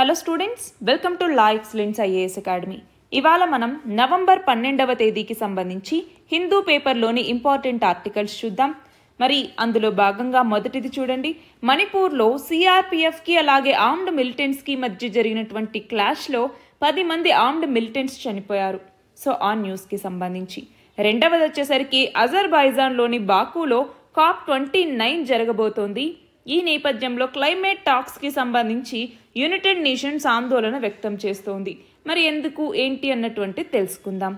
hello students welcome to la excellence IAS academy ఇవాళ మనం November పన్నెండవ తేదీకి సంబంధించి హిందూ పేపర్లోని ఇంపార్టెంట్ ఆర్టికల్స్ చూద్దాం మరి అందులో భాగంగా మొదటిది చూడండి మణిపూర్లో సిఆర్పిఎఫ్కి అలాగే ఆర్మ్డ్ మిలిటెంట్స్కి మధ్య జరిగినటువంటి క్లాష్లో పది మంది ఆర్మ్డ్ మిలిటెంట్స్ చనిపోయారు సో ఆ న్యూస్కి సంబంధించి రెండవది వచ్చేసరికి అజర్బైజాన్లోని బాకులో కాప్ ట్వంటీ నైన్ జరగబోతోంది ఈ నేపథ్యంలో క్లైమేట్ టాక్స్కి సంబంధించి యునైటెడ్ నేషన్స్ ఆందోళన వ్యక్తం చేస్తోంది మరి ఎందుకు ఏంటి అన్నటువంటి తెలుసుకుందాం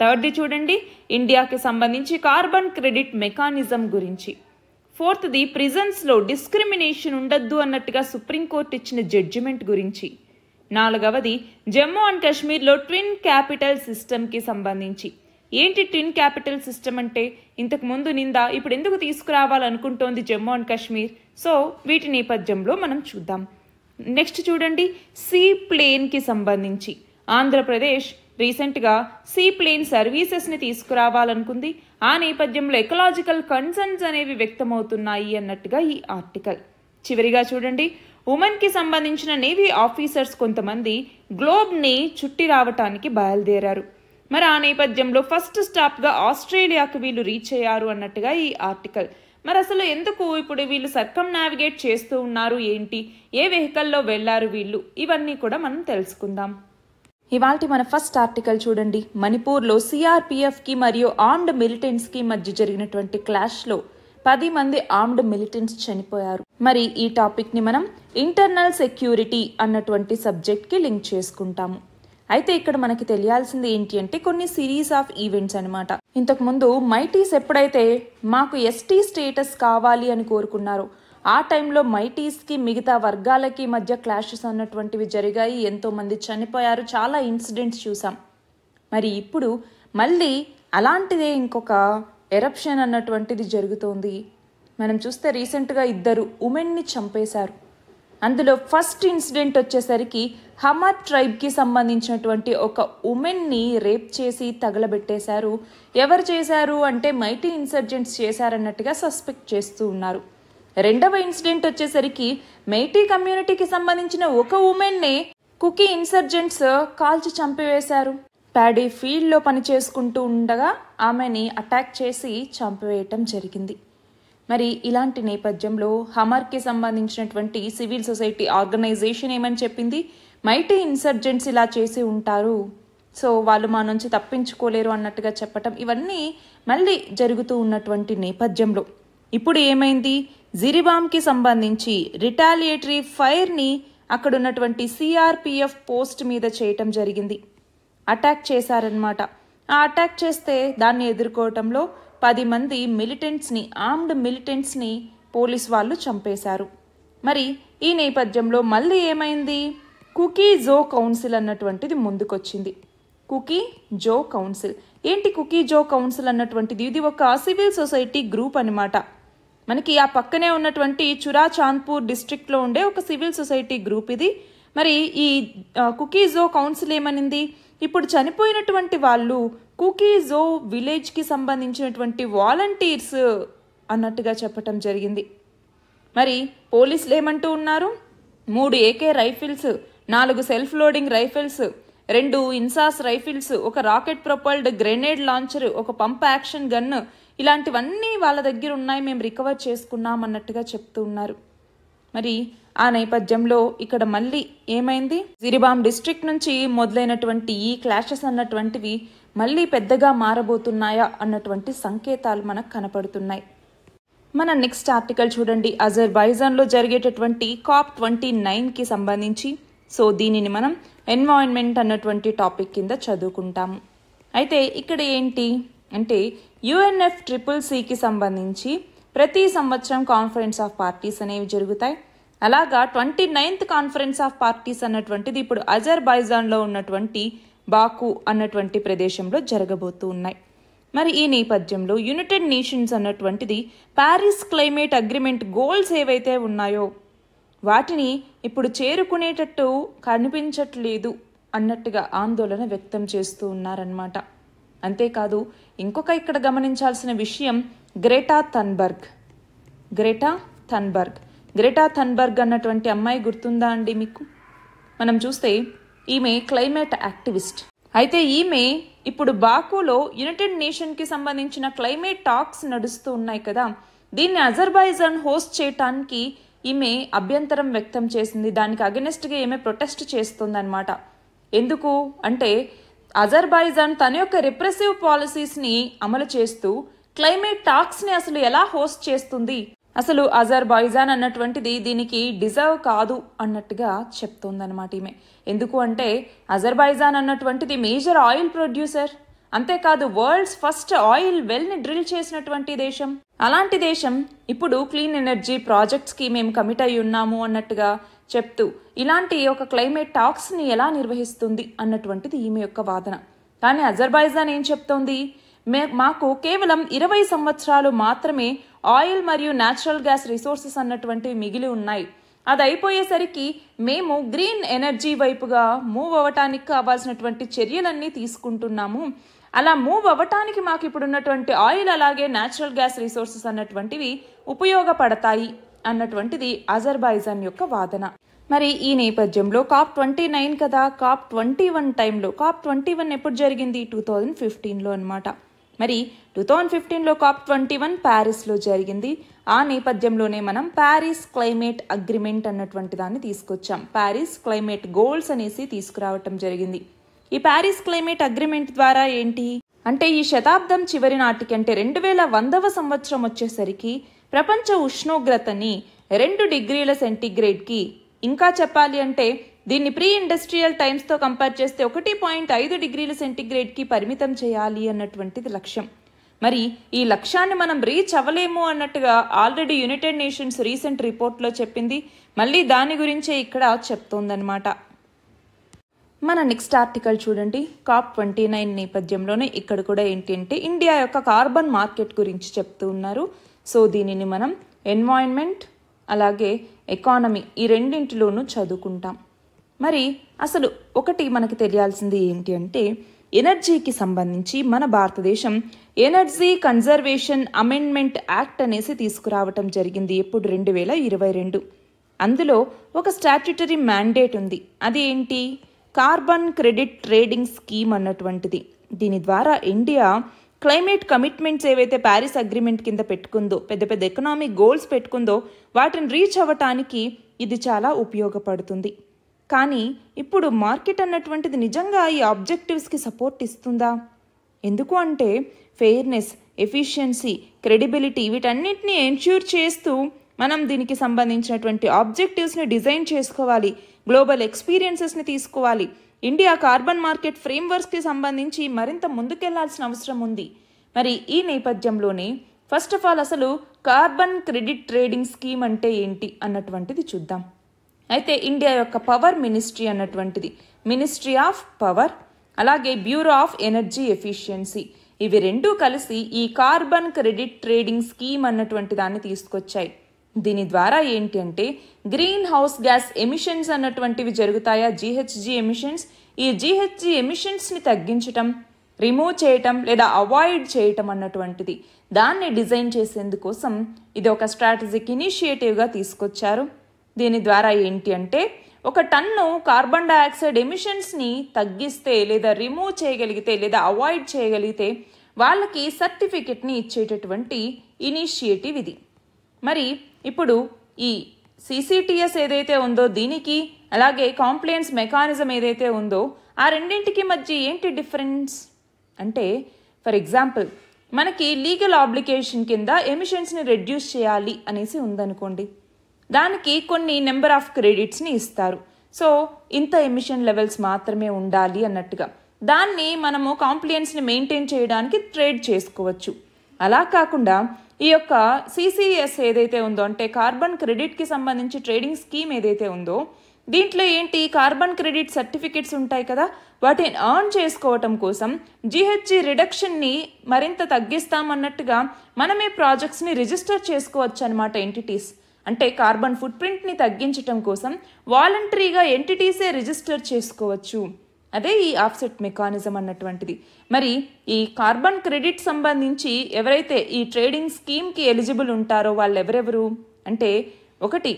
థర్డ్ది చూడండి ఇండియాకి సంబంధించి కార్బన్ క్రెడిట్ మెకానిజం గురించి ఫోర్త్ది ప్రిజన్స్లో డిస్క్రిమినేషన్ ఉండద్దు అన్నట్టుగా సుప్రీంకోర్టు ఇచ్చిన జడ్జిమెంట్ గురించి నాలుగవది జమ్మూ అండ్ కాశ్మీర్లో ట్విన్ క్యాపిటల్ సిస్టమ్కి సంబంధించి ఏంటి ట్విన్ క్యాపిటల్ సిస్టమ్ అంటే ఇంతకు ముందు నింద ఇప్పుడు ఎందుకు తీసుకురావాలనుకుంటోంది జమ్మూ అండ్ కాశ్మీర్ సో వీటి నేపథ్యంలో మనం చూద్దాం నెక్స్ట్ చూడండి సీ ప్లేన్కి సంబంధించి ఆంధ్రప్రదేశ్ రీసెంట్గా సీ ప్లేన్ సర్వీసెస్ని తీసుకురావాలనుకుంది ఆ నేపథ్యంలో ఎకలాజికల్ కన్సర్న్స్ అనేవి వ్యక్తమవుతున్నాయి అన్నట్టుగా ఈ ఆర్టికల్ చివరిగా చూడండి ఉమెన్కి సంబంధించిన నేవీ ఆఫీసర్స్ కొంతమంది గ్లోబ్ని చుట్టి రావటానికి బయలుదేరారు మరి ఆ నేపథ్యంలో ఫస్ట్ స్టాప్గా ఆస్ట్రేలియాకు వీళ్ళు రీచ్ అయ్యారు అన్నట్టుగా ఈ ఆర్టికల్ మరి అసలు ఎందుకు ఇప్పుడు వీళ్ళు సర్కం నావిగేట్ చేస్తూ ఉన్నారు ఏంటి ఏ వెహికల్లో వెళ్ళారు వీళ్ళు ఇవన్నీ కూడా మనం తెలుసుకుందాం ఇవాళ మన ఫస్ట్ ఆర్టికల్ చూడండి మణిపూర్లో సిఆర్పిఎఫ్కి మరియు ఆర్మ్డ్ మిలిటెంట్స్కి మధ్య జరిగినటువంటి క్లాష్లో పది మంది ఆర్మ్డ్ మిలిటెంట్స్ చనిపోయారు మరి ఈ టాపిక్ని మనం ఇంటర్నల్ సెక్యూరిటీ అన్నటువంటి సబ్జెక్ట్కి లింక్ చేసుకుంటాము అయితే ఇక్కడ మనకి తెలియాల్సింది ఏంటి అంటే కొన్ని సిరీస్ ఆఫ్ ఈవెంట్స్ అనమాట ఇంతకు ముందు మైటీస్ ఎప్పుడైతే మాకు ఎస్టీ స్టేటస్ కావాలి అని కోరుకున్నారు ఆ టైంలో మైటీస్కి మిగతా వర్గాలకి మధ్య క్లాషెస్ అన్నటువంటివి జరిగాయి ఎంతోమంది చనిపోయారు చాలా ఇన్సిడెంట్స్ చూసాం మరి ఇప్పుడు మళ్ళీ అలాంటిదే ఇంకొక ఎరప్షన్ అన్నటువంటిది జరుగుతోంది మనం చూస్తే రీసెంట్గా ఇద్దరు ఉమెన్ని చంపేశారు అందులో ఫస్ట్ ఇన్సిడెంట్ వచ్చేసరికి హమర్ ట్రైబ్కి సంబంధించినటువంటి ఒక ఉమెన్ని రేప్ చేసి తగలబెట్టేశారు ఎవరు చేశారు అంటే మైటీ ఇన్సర్జెంట్స్ చేశారన్నట్టుగా సస్పెక్ట్ చేస్తూ ఉన్నారు రెండవ ఇన్సిడెంట్ వచ్చేసరికి మైటీ కమ్యూనిటీకి సంబంధించిన ఒక ఉమెన్ని కుకీ ఇన్సర్జెంట్స్ కాల్చి చంపివేశారు ప్యాడీ ఫీల్డ్లో పని చేసుకుంటూ ఉండగా ఆమెని అటాక్ చేసి చంపివేయటం జరిగింది మరి ఇలాంటి నేపథ్యంలో హమర్కి సంబంధించినటువంటి సివిల్ సొసైటీ ఆర్గనైజేషన్ ఏమని చెప్పింది మైటీ ఇన్సర్జెంట్స్ ఇలా చేసి ఉంటారు సో వాళ్ళు మా నుంచి తప్పించుకోలేరు అన్నట్టుగా చెప్పటం ఇవన్నీ మళ్ళీ జరుగుతూ ఉన్నటువంటి నేపథ్యంలో ఇప్పుడు ఏమైంది జిరిబామ్కి సంబంధించి రిటాలియేటరీ ఫైర్ని అక్కడ ఉన్నటువంటి సిఆర్పిఎఫ్ పోస్ట్ మీద చేయటం జరిగింది అటాక్ చేశారనమాట ఆ అటాక్ చేస్తే దాన్ని ఎదుర్కోవటంలో పది మంది మిలిటెంట్స్ని ఆర్మ్డ్ మిలిటెంట్స్ని పోలీస్ వాళ్ళు చంపేశారు మరి ఈ నేపథ్యంలో మళ్ళీ ఏమైంది కుకీ జో కౌన్సిల్ అన్నటువంటిది ముందుకొచ్చింది కుకీ జో కౌన్సిల్ ఏంటి కుకీ జో కౌన్సిల్ అన్నటువంటిది ఇది ఒక సివిల్ సొసైటీ గ్రూప్ అనమాట మనకి ఆ పక్కనే ఉన్నటువంటి చురా చాంద్పూర్ డిస్ట్రిక్ట్లో ఉండే ఒక సివిల్ సొసైటీ గ్రూప్ ఇది మరి ఈ కుకీ జో కౌన్సిల్ ఏమనింది ఇప్పుడు చనిపోయినటువంటి వాళ్ళు కుకీజో విలేజ్కి సంబంధించినటువంటి వాలంటీర్స్ అన్నట్టుగా చెప్పటం జరిగింది మరి పోలీసులు ఏమంటూ ఉన్నారు మూడు ఏకే రైఫిల్స్ నాలుగు సెల్ఫ్ లోడింగ్ రైఫిల్స్ రెండు ఇన్సాస్ రైఫిల్స్ ఒక రాకెట్ ప్రొపల్డ్ గ్రెనేడ్ లాంచర్ ఒక పంప్ యాక్షన్ గన్ ఇలాంటివన్నీ వాళ్ళ దగ్గర ఉన్నాయి మేము రికవర్ చేసుకున్నాం అన్నట్టుగా చెప్తూ ఉన్నారు మరి ఆ నేపథ్యంలో ఇక్కడ మళ్ళీ ఏమైంది జిరిబామ్ డిస్ట్రిక్ట్ నుంచి మొదలైనటువంటి ఈ క్లాషెస్ అన్నటువంటివి మళ్ళీ పెద్దగా మారబోతున్నాయా అన్నటువంటి సంకేతాలు మనకు కనపడుతున్నాయి మన నెక్స్ట్ ఆర్టికల్ చూడండి అజర్బైజాన్లో జరిగేటటువంటి కాప్ ట్వంటీ నైన్కి సంబంధించి సో దీనిని మనం ఎన్వాయిన్మెంట్ అన్నటువంటి టాపిక్ కింద చదువుకుంటాము అయితే ఇక్కడ ఏంటి అంటే యుఎన్ఎఫ్ ట్రిపుల్ సికి సంబంధించి ప్రతి సంవత్సరం కాన్ఫరెన్స్ ఆఫ్ పార్టీస్ అనేవి జరుగుతాయి అలాగా twenty ninth conference of parties అన్నటువంటిది ఇప్పుడు అజర్బైజాన్లో ఉన్నటువంటి బాకు అన్నటువంటి ప్రదేశంలో జరగబోతూ ఉన్నాయి మరి ఈ నేపథ్యంలో యునైటెడ్ నేషన్స్ అన్నటువంటిది ప్యారిస్ క్లైమేట్ అగ్రిమెంట్ గోల్స్ ఏవైతే ఉన్నాయో వాటిని ఇప్పుడు చేరుకునేటట్టు కనిపించట్లేదు అన్నట్టుగా ఆందోళన వ్యక్తం చేస్తూ ఉన్నారన్నమాట అంతేకాదు ఇంకొక ఇక్కడ గమనించాల్సిన విషయం Greta Thunberg Greta Thunberg Greta Thunberg అన్నటువంటి అమ్మాయి గుర్తుందా అండి మీకు మనం చూస్తే ఈమె క్లైమేట్ యాక్టివిస్ట్ అయితే ఈమె ఇప్పుడు బాకులో యునైటెడ్ నేషన్కి సంబంధించిన క్లైమేట్ టాక్స్ నడుస్తూ ఉన్నాయి కదా దీన్ని అజర్బైజాన్ హోస్ట్ చేయటానికి ఈమె అభ్యంతరం వ్యక్తం చేసింది దానికి అగెనెస్ట్గా ఈమె ప్రొటెస్ట్ చేస్తుందన్నమాట ఎందుకు అంటే అజర్బైజాన్ తన యొక్క రిప్రెసివ్ పాలసీస్ని అమలు చేస్తూ క్లైమేట్ టాక్స్ని అసలు ఎలా హోస్ట్ చేస్తుంది అసలు బాయిజాన్ అన్నటువంటిది దీనికి డిజర్వ్ కాదు అన్నట్టుగా అనమాట ఈమె ఎందుకు అంటే బాయిజాన్ అన్నటువంటిది మేజర్ ఆయిల్ ప్రొడ్యూసర్ అంతేకాదు వరల్డ్స్ ఫస్ట్ ఆయిల్ ని డ్రిల్ చేసినటువంటి దేశం అలాంటి దేశం ఇప్పుడు క్లీన్ ఎనర్జీ ప్రాజెక్ట్స్కి మేము కమిట్ అయి ఉన్నాము అన్నట్టుగా చెప్తూ ఇలాంటి ఒక క్లైమేట్ టాక్స్ని ఎలా నిర్వహిస్తుంది అన్నటువంటిది ఈమె యొక్క వాదన కానీ అజర్బైజాన్ ఏం చెప్తోంది మే మాకు కేవలం ఇరవై సంవత్సరాలు మాత్రమే ఆయిల్ మరియు న్యాచురల్ గ్యాస్ రిసోర్సెస్ అన్నటువంటివి మిగిలి ఉన్నాయి అది అయిపోయేసరికి మేము గ్రీన్ ఎనర్జీ వైపుగా మూవ్ అవ్వటానికి కావాల్సినటువంటి చర్యలన్నీ తీసుకుంటున్నాము అలా మూవ్ అవ్వటానికి మాకు ఇప్పుడున్నటువంటి ఆయిల్ అలాగే న్యాచురల్ గ్యాస్ రిసోర్సెస్ అన్నటువంటివి ఉపయోగపడతాయి అన్నటువంటిది అజర్బైజాన్ యొక్క వాదన మరి ఈ నేపథ్యంలో కాప్ ట్వంటీ నైన్ కదా కాప్ ట్వంటీ వన్ టైంలో కాప్ ట్వంటీ వన్ ఎప్పుడు జరిగింది టూ థౌజండ్ ఫిఫ్టీన్లో అనమాట మరి టూ థౌజండ్ ఫిఫ్టీన్లో కాప్ ట్వంటీ వన్ ప్యారిస్లో జరిగింది ఆ నేపథ్యంలోనే మనం ప్యారిస్ క్లైమేట్ అగ్రిమెంట్ అన్నటువంటి దాన్ని తీసుకొచ్చాం ప్యారిస్ క్లైమేట్ గోల్స్ అనేసి తీసుకురావటం జరిగింది ఈ ప్యారిస్ క్లైమేట్ అగ్రిమెంట్ ద్వారా ఏంటి అంటే ఈ శతాబ్దం చివరి నాటికి అంటే రెండు వేల వందవ సంవత్సరం వచ్చేసరికి ప్రపంచ ఉష్ణోగ్రతని రెండు డిగ్రీల సెంటిగ్రేడ్కి ఇంకా చెప్పాలి అంటే దీన్ని ప్రీ ఇండస్ట్రియల్ టైమ్స్తో కంపేర్ చేస్తే ఒకటి పాయింట్ ఐదు డిగ్రీల సెంటీగ్రేడ్కి పరిమితం చేయాలి అన్నటువంటిది లక్ష్యం మరి ఈ లక్ష్యాన్ని మనం రీచ్ అవ్వలేము అన్నట్టుగా ఆల్రెడీ యునైటెడ్ నేషన్స్ రీసెంట్ రిపోర్ట్లో చెప్పింది మళ్ళీ దాని గురించే ఇక్కడ చెప్తోందనమాట మన నెక్స్ట్ ఆర్టికల్ చూడండి కాప్ ట్వంటీ నైన్ నేపథ్యంలోనే ఇక్కడ కూడా ఏంటి అంటే ఇండియా యొక్క కార్బన్ మార్కెట్ గురించి చెప్తూ ఉన్నారు సో దీనిని మనం ఎన్వాయిన్మెంట్ అలాగే ఎకానమీ ఈ రెండింటిలోనూ చదువుకుంటాం మరి అసలు ఒకటి మనకి తెలియాల్సింది ఏంటి అంటే ఎనర్జీకి సంబంధించి మన భారతదేశం ఎనర్జీ కన్జర్వేషన్ అమెండ్మెంట్ యాక్ట్ అనేసి తీసుకురావటం జరిగింది ఎప్పుడు రెండు వేల ఇరవై రెండు అందులో ఒక స్టాట్యుటరీ మ్యాండేట్ ఉంది అది ఏంటి కార్బన్ క్రెడిట్ ట్రేడింగ్ స్కీమ్ అన్నటువంటిది దీని ద్వారా ఇండియా క్లైమేట్ కమిట్మెంట్స్ ఏవైతే ప్యారిస్ అగ్రిమెంట్ కింద పెట్టుకుందో పెద్ద పెద్ద ఎకనామిక్ గోల్స్ పెట్టుకుందో వాటిని రీచ్ అవ్వటానికి ఇది చాలా ఉపయోగపడుతుంది కానీ ఇప్పుడు మార్కెట్ అన్నటువంటిది నిజంగా ఈ ఆబ్జెక్టివ్స్కి సపోర్ట్ ఇస్తుందా ఎందుకు అంటే ఫెయిర్నెస్ ఎఫిషియన్సీ క్రెడిబిలిటీ వీటన్నింటినీ ఎన్ష్యూర్ చేస్తూ మనం దీనికి సంబంధించినటువంటి ఆబ్జెక్టివ్స్ని డిజైన్ చేసుకోవాలి గ్లోబల్ ఎక్స్పీరియన్సెస్ని తీసుకోవాలి ఇండియా కార్బన్ మార్కెట్ ఫ్రేమ్వర్క్స్కి సంబంధించి మరింత ముందుకెళ్లాల్సిన అవసరం ఉంది మరి ఈ నేపథ్యంలోనే ఫస్ట్ ఆఫ్ ఆల్ అసలు కార్బన్ క్రెడిట్ ట్రేడింగ్ స్కీమ్ అంటే ఏంటి అన్నటువంటిది చూద్దాం అయితే ఇండియా యొక్క పవర్ మినిస్ట్రీ అన్నటువంటిది మినిస్ట్రీ ఆఫ్ పవర్ అలాగే బ్యూరో ఆఫ్ ఎనర్జీ ఎఫిషియన్సీ ఇవి రెండూ కలిసి ఈ కార్బన్ క్రెడిట్ ట్రేడింగ్ స్కీమ్ అన్నటువంటి దాన్ని తీసుకొచ్చాయి దీని ద్వారా ఏంటి అంటే గ్రీన్ హౌస్ గ్యాస్ ఎమిషన్స్ అన్నటువంటివి జరుగుతాయా జిహెచ్జి ఎమిషన్స్ ఈ జీహెచ్జి ఎమిషన్స్ని తగ్గించటం రిమూవ్ చేయటం లేదా అవాయిడ్ చేయటం అన్నటువంటిది దాన్ని డిజైన్ చేసేందుకోసం ఇది ఒక స్ట్రాటజిక్ ఇనిషియేటివ్గా తీసుకొచ్చారు దీని ద్వారా ఏంటి అంటే ఒక టన్ను కార్బన్ డైఆక్సైడ్ ఎమిషన్స్ని తగ్గిస్తే లేదా రిమూవ్ చేయగలిగితే లేదా అవాయిడ్ చేయగలిగితే వాళ్ళకి సర్టిఫికెట్ని ఇచ్చేటటువంటి ఇనిషియేటివ్ ఇది మరి ఇప్పుడు ఈ సీసీటీఎస్ ఏదైతే ఉందో దీనికి అలాగే కాంప్లైన్స్ మెకానిజం ఏదైతే ఉందో ఆ రెండింటికి మధ్య ఏంటి డిఫరెన్స్ అంటే ఫర్ ఎగ్జాంపుల్ మనకి లీగల్ ఆబ్లికేషన్ కింద ఎమిషన్స్ని రెడ్యూస్ చేయాలి అనేసి ఉందనుకోండి దానికి కొన్ని నెంబర్ ఆఫ్ క్రెడిట్స్ని ఇస్తారు సో ఇంత ఎమిషన్ లెవెల్స్ మాత్రమే ఉండాలి అన్నట్టుగా దాన్ని మనము కాంప్లియన్స్ని మెయింటైన్ చేయడానికి ట్రేడ్ చేసుకోవచ్చు అలా కాకుండా ఈ యొక్క సిసిఎస్ ఏదైతే ఉందో అంటే కార్బన్ క్రెడిట్కి సంబంధించి ట్రేడింగ్ స్కీమ్ ఏదైతే ఉందో దీంట్లో ఏంటి కార్బన్ క్రెడిట్ సర్టిఫికెట్స్ ఉంటాయి కదా వాటిని ఆన్ చేసుకోవటం కోసం జిహెచ్జి రిడక్షన్ని మరింత తగ్గిస్తామన్నట్టుగా మనమే ప్రాజెక్ట్స్ని రిజిస్టర్ చేసుకోవచ్చు అనమాట ఎంటిటీస్ అంటే కార్బన్ ఫుట్ ప్రింట్ని తగ్గించటం కోసం వాలంటరీగా ఎంటిటీసే రిజిస్టర్ చేసుకోవచ్చు అదే ఈ ఆఫ్సెట్ మెకానిజం అన్నటువంటిది మరి ఈ కార్బన్ క్రెడిట్ సంబంధించి ఎవరైతే ఈ ట్రేడింగ్ స్కీమ్కి ఎలిజిబుల్ ఉంటారో వాళ్ళు ఎవరెవరు అంటే ఒకటి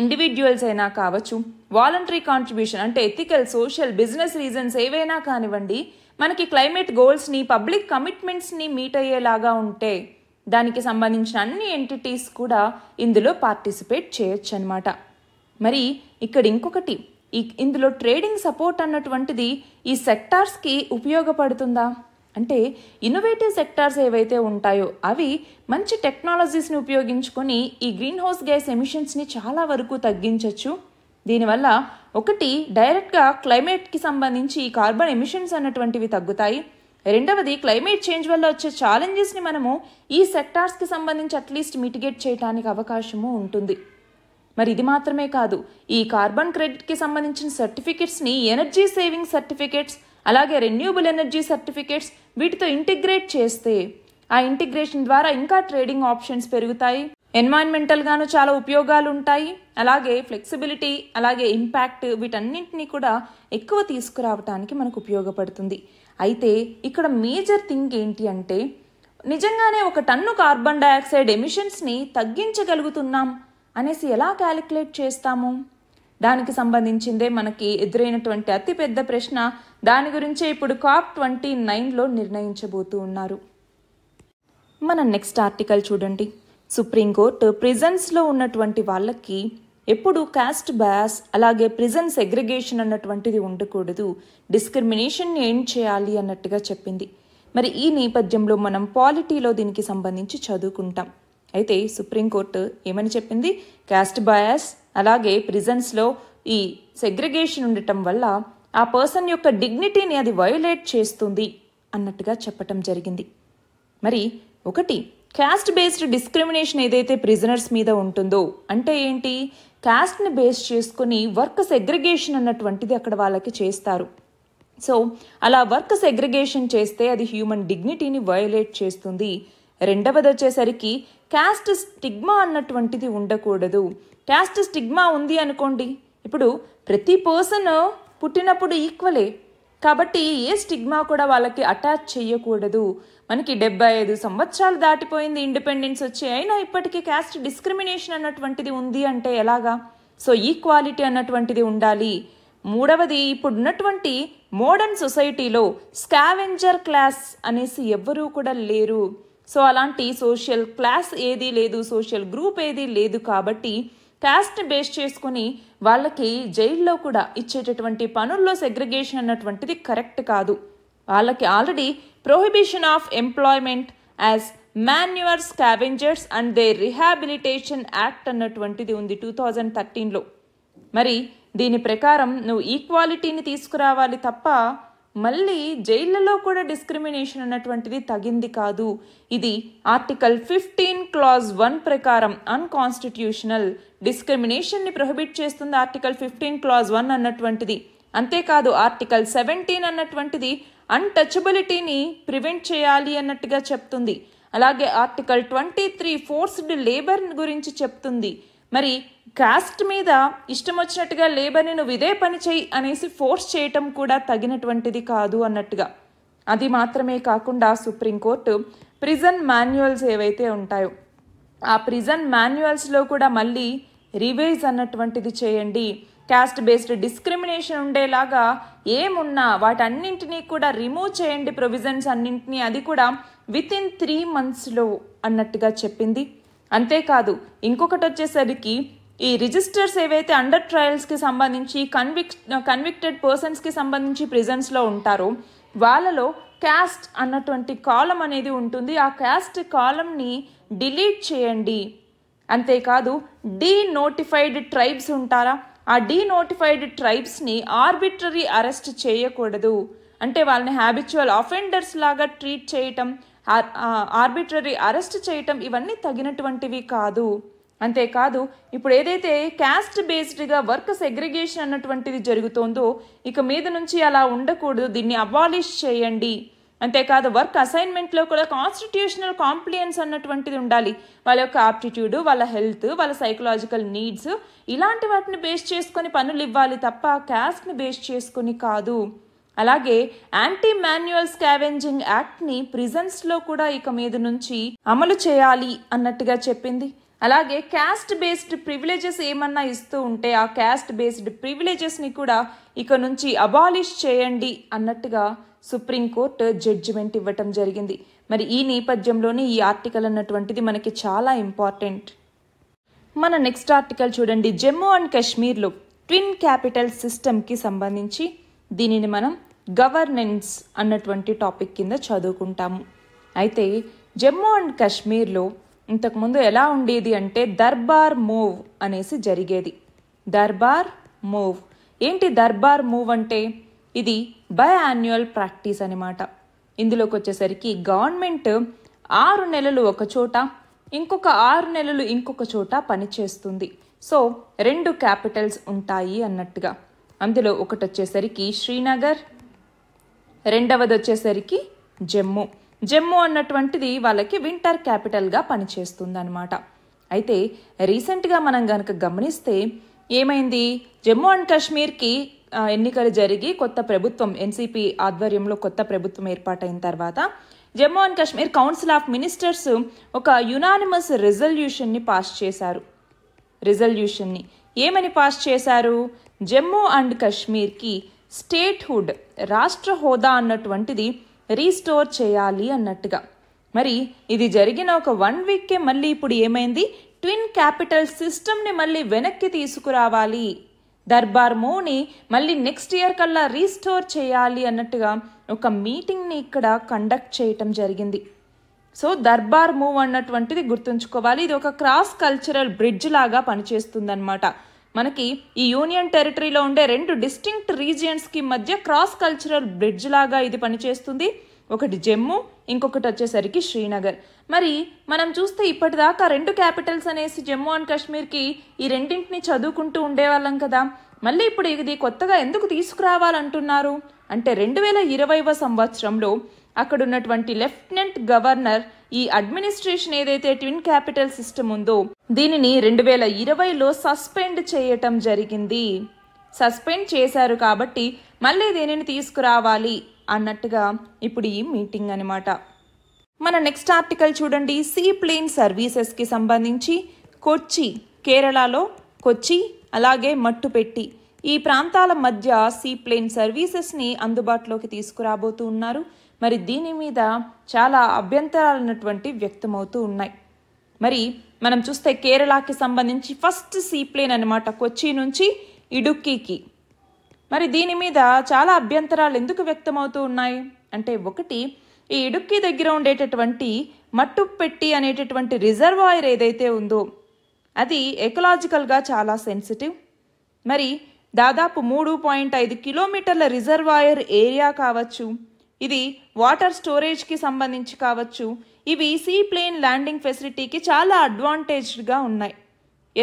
ఇండివిజువల్స్ అయినా కావచ్చు వాలంటరీ కాంట్రిబ్యూషన్ అంటే ఎథికల్ సోషల్ బిజినెస్ రీజన్స్ ఏవైనా కానివ్వండి మనకి క్లైమేట్ గోల్స్ని పబ్లిక్ కమిట్మెంట్స్ని మీట్ అయ్యేలాగా ఉంటే దానికి సంబంధించిన అన్ని ఎంటిటీస్ కూడా ఇందులో పార్టిసిపేట్ చేయొచ్చు అనమాట మరి ఇక్కడ ఇంకొకటి ఇందులో ట్రేడింగ్ సపోర్ట్ అన్నటువంటిది ఈ సెక్టార్స్కి ఉపయోగపడుతుందా అంటే ఇన్నోవేటివ్ సెక్టార్స్ ఏవైతే ఉంటాయో అవి మంచి టెక్నాలజీస్ని ఉపయోగించుకొని ఈ గ్రీన్ హౌస్ గ్యాస్ ఎమిషన్స్ని చాలా వరకు తగ్గించవచ్చు దీనివల్ల ఒకటి డైరెక్ట్గా క్లైమేట్కి సంబంధించి ఈ కార్బన్ ఎమిషన్స్ అన్నటువంటివి తగ్గుతాయి రెండవది క్లైమేట్ చేంజ్ వల్ల వచ్చే ఛాలెంజెస్ని మనము ఈ సెక్టార్స్కి సంబంధించి అట్లీస్ట్ మిటిగేట్ చేయడానికి అవకాశము ఉంటుంది మరి ఇది మాత్రమే కాదు ఈ కార్బన్ క్రెడిట్కి సంబంధించిన సర్టిఫికెట్స్ని ఎనర్జీ సేవింగ్ సర్టిఫికెట్స్ అలాగే రెన్యూబుల్ ఎనర్జీ సర్టిఫికేట్స్ వీటితో ఇంటిగ్రేట్ చేస్తే ఆ ఇంటిగ్రేషన్ ద్వారా ఇంకా ట్రేడింగ్ ఆప్షన్స్ పెరుగుతాయి ఎన్వైరన్మెంటల్గాను చాలా ఉపయోగాలు ఉంటాయి అలాగే ఫ్లెక్సిబిలిటీ అలాగే ఇంపాక్ట్ వీటన్నింటినీ కూడా ఎక్కువ తీసుకురావటానికి మనకు ఉపయోగపడుతుంది అయితే ఇక్కడ మేజర్ థింగ్ ఏంటి అంటే నిజంగానే ఒక టన్ను కార్బన్ డయాక్సైడ్ ఎమిషన్స్ని తగ్గించగలుగుతున్నాం అనేసి ఎలా క్యాలిక్యులేట్ చేస్తాము దానికి సంబంధించిందే మనకి ఎదురైనటువంటి అతిపెద్ద ప్రశ్న దాని గురించే ఇప్పుడు కాప్ ట్వంటీ నైన్లో నిర్ణయించబోతూ ఉన్నారు మన నెక్స్ట్ ఆర్టికల్ చూడండి సుప్రీంకోర్టు ప్రిజన్స్లో ఉన్నటువంటి వాళ్ళకి ఎప్పుడు కాస్ట్ బ్యాస్ అలాగే ప్రిజన్ సెగ్రిగేషన్ అన్నటువంటిది ఉండకూడదు డిస్క్రిమినేషన్ని ఏం చేయాలి అన్నట్టుగా చెప్పింది మరి ఈ నేపథ్యంలో మనం పాలిటీలో దీనికి సంబంధించి చదువుకుంటాం అయితే సుప్రీంకోర్టు ఏమని చెప్పింది క్యాస్ట్ బయాస్ అలాగే ప్రిజన్స్లో ఈ సెగ్రిగేషన్ ఉండటం వల్ల ఆ పర్సన్ యొక్క డిగ్నిటీని అది వయోలేట్ చేస్తుంది అన్నట్టుగా చెప్పటం జరిగింది మరి ఒకటి క్యాస్ట్ బేస్డ్ డిస్క్రిమినేషన్ ఏదైతే ప్రిజనర్స్ మీద ఉంటుందో అంటే ఏంటి క్యాస్ట్ని బేస్ చేసుకుని వర్క్ సెగ్రిగేషన్ అన్నటువంటిది అక్కడ వాళ్ళకి చేస్తారు సో అలా వర్క్ సెగ్రిగేషన్ చేస్తే అది హ్యూమన్ డిగ్నిటీని వయోలేట్ చేస్తుంది రెండవది వచ్చేసరికి క్యాస్ట్ స్టిగ్మా అన్నటువంటిది ఉండకూడదు క్యాస్ట్ స్టిగ్మా ఉంది అనుకోండి ఇప్పుడు ప్రతి పర్సన్ పుట్టినప్పుడు ఈక్వలే కాబట్టి ఏ స్టిగ్మా కూడా వాళ్ళకి అటాచ్ చేయకూడదు మనకి డెబ్బై ఐదు సంవత్సరాలు దాటిపోయింది ఇండిపెండెన్స్ వచ్చి అయినా ఇప్పటికీ క్యాస్ట్ డిస్క్రిమినేషన్ అన్నటువంటిది ఉంది అంటే ఎలాగా సో ఈక్వాలిటీ అన్నటువంటిది ఉండాలి మూడవది ఇప్పుడున్నటువంటి మోడర్న్ సొసైటీలో స్కావెంజర్ క్లాస్ అనేసి ఎవ్వరూ కూడా లేరు సో అలాంటి సోషల్ క్లాస్ ఏది లేదు సోషల్ గ్రూప్ ఏది లేదు కాబట్టి క్యాస్ట్ని బేస్ చేసుకుని వాళ్ళకి జైల్లో కూడా ఇచ్చేటటువంటి పనుల్లో సెగ్రిగేషన్ అన్నటువంటిది కరెక్ట్ కాదు వాళ్ళకి already prohibition of employment as manual scavengers and the rehabilitation act అన్నటువంటిది ఉంది టూ థౌజండ్ థర్టీన్లో మరి దీని ప్రకారం నువ్వు ఈక్వాలిటీని తీసుకురావాలి తప్ప మళ్ళీ జైళ్లలో కూడా డిస్క్రిమినేషన్ అన్నటువంటిది తగింది కాదు ఇది ఆర్టికల్ ఫిఫ్టీన్ క్లాజ్ వన్ ప్రకారం అన్కాన్స్టిట్యూషనల్ డిస్క్రిమినేషన్ని ప్రొహిబిట్ చేస్తుంది ఆర్టికల్ ఫిఫ్టీన్ క్లాజ్ వన్ అన్నటువంటిది అంతేకాదు ఆర్టికల్ సెవెంటీన్ అన్నటువంటిది అన్టచబిలిటీని ప్రివెంట్ చేయాలి అన్నట్టుగా చెప్తుంది అలాగే article twenty three forced labour గురించి చెప్తుంది మరి కాస్ట్ మీద ఇష్టం వచ్చినట్టుగా లేబర్ని నువ్వు ఇదే పని చేయి అనేసి ఫోర్స్ చేయటం కూడా తగినటువంటిది కాదు అన్నట్టుగా అది మాత్రమే కాకుండా సుప్రీంకోర్టు ప్రిజన్ మాన్యువల్స్ ఏవైతే ఉంటాయో ఆ ప్రిజన్ మాన్యువల్స్లో కూడా మళ్ళీ రివైజ్ అన్నటువంటిది చేయండి క్యాస్ట్ బేస్డ్ డిస్క్రిమినేషన్ ఉండేలాగా ఏమున్నా వాటన్నింటినీ కూడా రిమూవ్ చేయండి ప్రొవిజన్స్ అన్నింటినీ అది కూడా విత్ ఇన్ త్రీ మంత్స్లో అన్నట్టుగా చెప్పింది అంతేకాదు ఇంకొకటి వచ్చేసరికి ఈ రిజిస్టర్స్ ఏవైతే అండర్ ట్రయల్స్కి సంబంధించి కన్విక్ కన్విక్టెడ్ పర్సన్స్కి సంబంధించి ప్రిజన్స్లో ఉంటారో వాళ్ళలో క్యాస్ట్ అన్నటువంటి కాలం అనేది ఉంటుంది ఆ క్యాస్ట్ కాలంని డిలీట్ చేయండి అంతేకాదు డీ నోటిఫైడ్ ట్రైబ్స్ ఉంటారా ఆ డీ నోటిఫైడ్ ట్రైబ్స్ని ఆర్బిట్రరీ అరెస్ట్ చేయకూడదు అంటే వాళ్ళని హ్యాబిచువల్ అఫెండర్స్ లాగా ట్రీట్ చేయటం ఆర్బిట్రరీ అరెస్ట్ చేయటం ఇవన్నీ తగినటువంటివి కాదు అంతేకాదు ఇప్పుడు ఏదైతే క్యాస్ట్ బేస్డ్గా వర్క్ సెగ్రిగేషన్ అన్నటువంటిది జరుగుతోందో ఇక మీద నుంచి అలా ఉండకూడదు దీన్ని అబాలిష్ చేయండి అంతేకాదు వర్క్ అసైన్మెంట్లో కూడా కాన్స్టిట్యూషనల్ కాంప్లియన్స్ అన్నటువంటిది ఉండాలి వాళ్ళ యొక్క ఆప్టిట్యూడ్ వాళ్ళ హెల్త్ వాళ్ళ సైకలాజికల్ నీడ్స్ ఇలాంటి వాటిని బేస్ చేసుకొని పనులు ఇవ్వాలి తప్ప క్యాస్ట్ని బేస్ చేసుకొని కాదు అలాగే యాంటీ మాన్యువల్ స్కావెంజింగ్ యాక్ట్ని ప్రిజన్స్లో కూడా ఇక మీద నుంచి అమలు చేయాలి అన్నట్టుగా చెప్పింది అలాగే క్యాస్ట్ బేస్డ్ ప్రివిలేజెస్ ఏమన్నా ఇస్తూ ఉంటే ఆ క్యాస్ట్ బేస్డ్ ప్రివిలేజెస్ని కూడా ఇక నుంచి అబాలిష్ చేయండి అన్నట్టుగా సుప్రీంకోర్టు జడ్జిమెంట్ ఇవ్వటం జరిగింది మరి ఈ నేపథ్యంలోనే ఈ ఆర్టికల్ అన్నటువంటిది మనకి చాలా ఇంపార్టెంట్ మన నెక్స్ట్ ఆర్టికల్ చూడండి జమ్మూ అండ్ కాశ్మీర్లో ట్విన్ క్యాపిటల్ సిస్టమ్కి సంబంధించి దీనిని మనం గవర్నెన్స్ అన్నటువంటి టాపిక్ కింద చదువుకుంటాము అయితే జమ్మూ అండ్ కాశ్మీర్లో ఇంతకుముందు ఎలా ఉండేది అంటే దర్బార్ మూవ్ అనేసి జరిగేది దర్బార్ మూవ్ ఏంటి దర్బార్ మూవ్ అంటే ఇది బై యాన్యువల్ ప్రాక్టీస్ అనమాట ఇందులోకి వచ్చేసరికి గవర్నమెంట్ ఆరు నెలలు ఒక చోట ఇంకొక ఆరు నెలలు ఇంకొక చోట పనిచేస్తుంది సో రెండు క్యాపిటల్స్ ఉంటాయి అన్నట్టుగా అందులో ఒకటి వచ్చేసరికి శ్రీనగర్ రెండవది వచ్చేసరికి జమ్మూ జమ్మూ అన్నటువంటిది వాళ్ళకి వింటర్ క్యాపిటల్గా అనమాట అయితే రీసెంట్గా మనం కనుక గమనిస్తే ఏమైంది జమ్మూ అండ్ కాశ్మీర్కి ఎన్నికలు జరిగి కొత్త ప్రభుత్వం ఎన్సీపీ ఆధ్వర్యంలో కొత్త ప్రభుత్వం ఏర్పాటైన తర్వాత Jammu and Kashmir council of ministers ఒక యునానిమస్ రిజల్యూషన్ని పాస్ చేశారు రిజల్యూషన్ని ఏమని పాస్ చేశారు జమ్మూ అండ్ కాశ్మీర్కి స్టేట్హుడ్ రాష్ట్ర హోదా అన్నటువంటిది రీస్టోర్ చేయాలి అన్నట్టుగా మరి ఇది జరిగిన ఒక వన్ వీక్కే మళ్ళీ ఇప్పుడు ఏమైంది ట్విన్ క్యాపిటల్ సిస్టమ్ని మళ్ళీ వెనక్కి తీసుకురావాలి దర్బార్ మోని మళ్ళీ నెక్స్ట్ ఇయర్ కల్లా రీస్టోర్ చేయాలి అన్నట్టుగా ఒక మీటింగ్ని ఇక్కడ కండక్ట్ చేయటం జరిగింది సో దర్బార్ మూవ్ అన్నటువంటిది గుర్తుంచుకోవాలి ఇది ఒక క్రాస్ కల్చరల్ బ్రిడ్జ్ లాగా పనిచేస్తుందన్నమాట మనకి ఈ యూనియన్ టెరిటరీలో ఉండే రెండు డిస్టింక్ట్ రీజియన్స్కి మధ్య క్రాస్ కల్చరల్ బ్రిడ్జ్ లాగా ఇది పనిచేస్తుంది ఒకటి జమ్మూ ఇంకొకటి వచ్చేసరికి శ్రీనగర్ మరి మనం చూస్తే ఇప్పటిదాకా రెండు క్యాపిటల్స్ అనేసి జమ్మూ అండ్ కాశ్మీర్కి ఈ రెండింటిని చదువుకుంటూ ఉండేవాళ్ళం కదా మళ్ళీ ఇప్పుడు ఇది కొత్తగా ఎందుకు తీసుకురావాలంటున్నారు అంటే రెండు వేల ఇరవైవ సంవత్సరంలో అక్కడున్నటువంటి లెఫ్టినెంట్ గవర్నర్ ఈ అడ్మినిస్ట్రేషన్ ఏదైతే ట్విన్ క్యాపిటల్ సిస్టమ్ ఉందో దీనిని రెండు వేల ఇరవైలో సస్పెండ్ చేయటం జరిగింది సస్పెండ్ చేశారు కాబట్టి మళ్ళీ దీనిని తీసుకురావాలి అన్నట్టుగా ఇప్పుడు ఈ మీటింగ్ అనమాట మన నెక్స్ట్ ఆర్టికల్ చూడండి సీప్లేన్ సర్వీసెస్కి సంబంధించి కొచ్చి కేరళలో కొచ్చి అలాగే మట్టుపెట్టి ఈ ప్రాంతాల మధ్య సీప్లేన్ సర్వీసెస్ని అందుబాటులోకి తీసుకురాబోతూ ఉన్నారు మరి దీని మీద చాలా అభ్యంతరాలు ఉన్నటువంటి వ్యక్తమవుతూ ఉన్నాయి మరి మనం చూస్తే కేరళకి సంబంధించి ఫస్ట్ సీప్లేన్ అనమాట కొచ్చి నుంచి ఇడుక్కీకి మరి దీని మీద చాలా అభ్యంతరాలు ఎందుకు వ్యక్తమవుతూ ఉన్నాయి అంటే ఒకటి ఈ ఇడుక్కి దగ్గర ఉండేటటువంటి మట్టుపెట్టి అనేటటువంటి రిజర్వాయర్ ఏదైతే ఉందో అది ఎకలాజికల్గా చాలా సెన్సిటివ్ మరి దాదాపు మూడు పాయింట్ ఐదు కిలోమీటర్ల రిజర్వాయర్ ఏరియా కావచ్చు ఇది వాటర్ స్టోరేజ్కి సంబంధించి కావచ్చు ఇవి సీ ప్లేన్ ల్యాండింగ్ ఫెసిలిటీకి చాలా అడ్వాంటేజ్డ్గా ఉన్నాయి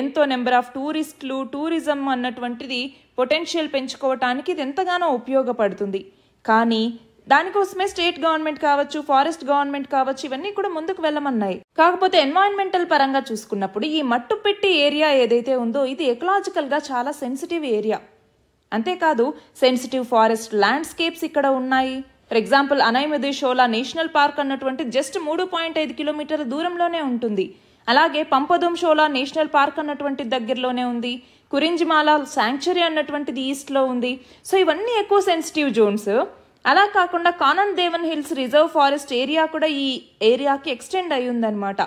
ఎంతో నెంబర్ ఆఫ్ టూరిస్టులు టూరిజం అన్నటువంటిది పొటెన్షియల్ పెంచుకోవటానికి ఇది ఎంతగానో ఉపయోగపడుతుంది కానీ దానికోసమే స్టేట్ గవర్నమెంట్ కావచ్చు ఫారెస్ట్ గవర్నమెంట్ కావచ్చు ఇవన్నీ కూడా ముందుకు వెళ్ళమన్నాయి కాకపోతే ఎన్వైరాన్మెంటల్ పరంగా చూసుకున్నప్పుడు ఈ మట్టు పెట్టి ఏరియా ఏదైతే ఉందో ఇది ఎకలాజికల్గా చాలా సెన్సిటివ్ ఏరియా అంతేకాదు సెన్సిటివ్ ఫారెస్ట్ ల్యాండ్స్కేప్స్ ఇక్కడ ఉన్నాయి for example Anamudi Shola national park అన్నటువంటి జస్ట్ మూడు పాయింట్ ఐదు కిలోమీటర్ల దూరంలోనే ఉంటుంది అలాగే పంపదుం షోలా నేషనల్ పార్క్ అన్నటువంటి దగ్గరలోనే ఉంది కురింజిమాల శాంక్చురీ అన్నటువంటిది ఈస్ట్లో ఉంది సో ఇవన్నీ ఎక్కువ సెన్సిటివ్ జోన్స్ అలా కాకుండా Kanan Devan hills reserve forest area కూడా ఈ ఏరియాకి ఎక్స్టెండ్ అయ్యిందనమాట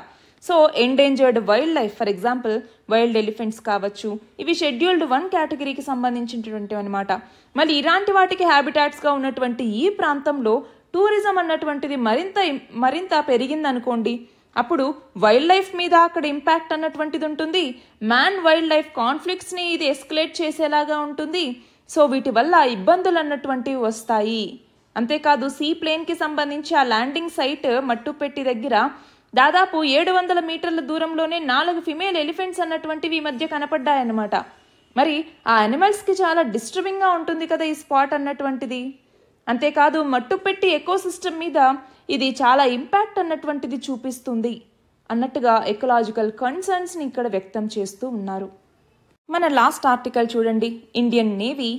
so endangered wildlife for example wild elephants కావచ్చు ఇవి షెడ్యూల్డ్ వన్ కేటగిరీకి సంబంధించినటువంటి అనమాట మళ్ళీ ఇలాంటి వాటికి హ్యాబిటాట్స్గా ఉన్నటువంటి ఈ ప్రాంతంలో టూరిజం అన్నటువంటిది మరింత మరింత పెరిగిందనుకోండి అప్పుడు వైల్డ్ లైఫ్ మీద అక్కడ ఇంపాక్ట్ అన్నటువంటిది ఉంటుంది మ్యాన్ వైల్డ్ లైఫ్ కాన్ఫ్లిక్ట్స్ని ఇది ఎస్కలేట్ చేసేలాగా ఉంటుంది సో వీటి వల్ల ఇబ్బందులు అన్నటువంటివి వస్తాయి అంతేకాదు సీ ప్లేన్కి సంబంధించి ఆ ల్యాండింగ్ సైట్ మట్టుపెట్టి దగ్గర దాదాపు ఏడు వందల మీటర్ల దూరంలోనే నాలుగు ఫిమేల్ ఎలిఫెంట్స్ అన్నటువంటివి ఈ మధ్య కనపడ్డాయన్నమాట మరి ఆ అనిమల్స్కి చాలా డిస్టర్బింగ్గా ఉంటుంది కదా ఈ స్పాట్ అన్నటువంటిది అంతేకాదు మట్టు పెట్టి ఎకోసిస్టమ్ మీద ఇది చాలా ఇంపాక్ట్ అన్నటువంటిది చూపిస్తుంది అన్నట్టుగా ఎకలాజికల్ కన్సర్న్స్ని ఇక్కడ వ్యక్తం చేస్తూ ఉన్నారు మన లాస్ట్ ఆర్టికల్ చూడండి Indian navy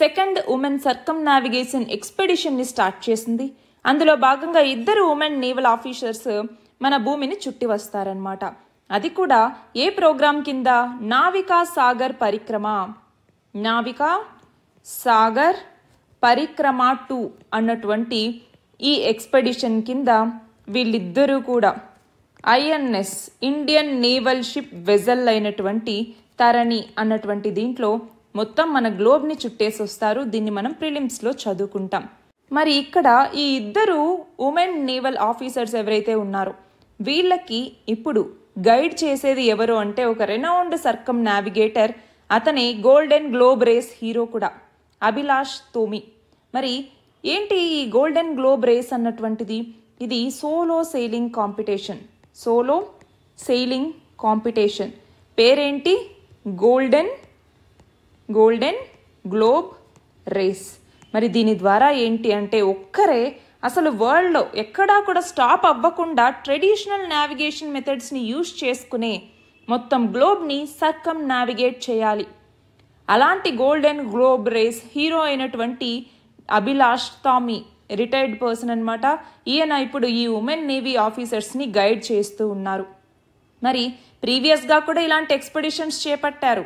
second women circumnavigation ఎక్స్పెడిషన్ని స్టార్ట్ చేసింది అందులో భాగంగా ఇద్దరు ఉమెన్ నేవల్ ఆఫీసర్స్ మన భూమిని చుట్టి వస్తారన్నమాట అది కూడా ఏ ప్రోగ్రాం కింద నావికా సాగర్ పరిక్రమ నావికా సాగర్ పరిక్రమ టూ అన్నటువంటి ఈ ఎక్స్పెడిషన్ కింద వీళ్ళిద్దరూ కూడా INS Indian naval ship vessel అయినటువంటి తరణి అన్నటువంటి దీంట్లో మొత్తం మన గ్లోబ్ని చుట్టేసి వస్తారు దీన్ని మనం ప్రిలిమ్స్లో చదువుకుంటాం మరి ఇక్కడ ఈ ఇద్దరు ఉమెన్ నేవల్ ఆఫీసర్స్ ఎవరైతే ఉన్నారో వీళ్ళకి ఇప్పుడు గైడ్ చేసేది ఎవరు అంటే ఒక రెనౌండ్ సర్కమ్ నావిగేటర్ అతనే గోల్డెన్ గ్లోబ్ రేస్ హీరో కూడా అభిలాష్ తోమి మరి ఏంటి ఈ గోల్డెన్ గ్లోబ్ రేస్ అన్నటువంటిది ఇది solo sailing competition solo sailing competition పేరేంటి గోల్డెన్ గోల్డెన్ గ్లోబ్ రేస్ మరి దీని ద్వారా ఏంటి అంటే ఒక్కరే అసలు వరల్డ్లో ఎక్కడా కూడా స్టాప్ అవ్వకుండా ట్రెడిషనల్ నావిగేషన్ మెథడ్స్ని యూజ్ చేసుకునే మొత్తం గ్లోబ్ని సర్కం నావిగేట్ చేయాలి అలాంటి గోల్డెన్ గ్లోబ్ రేస్ హీరో అయినటువంటి అభిలాష్ తామి రిటైర్డ్ పర్సన్ అనమాట ఈయన ఇప్పుడు ఈ ఉమెన్ నేవీ ఆఫీసర్స్ని గైడ్ చేస్తూ ఉన్నారు మరి ప్రీవియస్గా కూడా ఇలాంటి ఎక్స్పెడిషన్స్ చేపట్టారు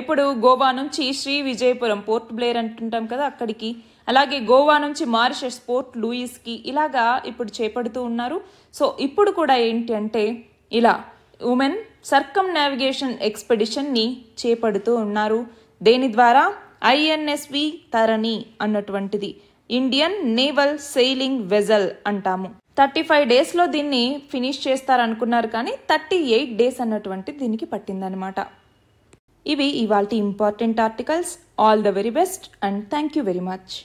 ఎప్పుడు గోవా నుంచి శ్రీ విజయపురం పోర్ట్ బ్లేర్ అంటుంటాం కదా అక్కడికి అలాగే గోవా నుంచి మారిషస్ పోర్ట్ లూయిస్కి ఇలాగా ఇప్పుడు చేపడుతూ ఉన్నారు సో ఇప్పుడు కూడా ఏంటి అంటే ఇలా ఉమెన్ సర్కమ్ నావిగేషన్ ఎక్స్పెడిషన్ని చేపడుతూ ఉన్నారు దేని ద్వారా ఐఎన్ఎస్వి తరణి అన్నటువంటిది ఇండియన్ నేవల్ సెయిలింగ్ వెజల్ అంటాము థర్టీ ఫైవ్ డేస్లో దీన్ని ఫినిష్ చేస్తారనుకున్నారు కానీ థర్టీ ఎయిట్ డేస్ అన్నటువంటి దీనికి పట్టిందనమాట ఇవి ఇవాల్టి important articles all the very best and thank you very much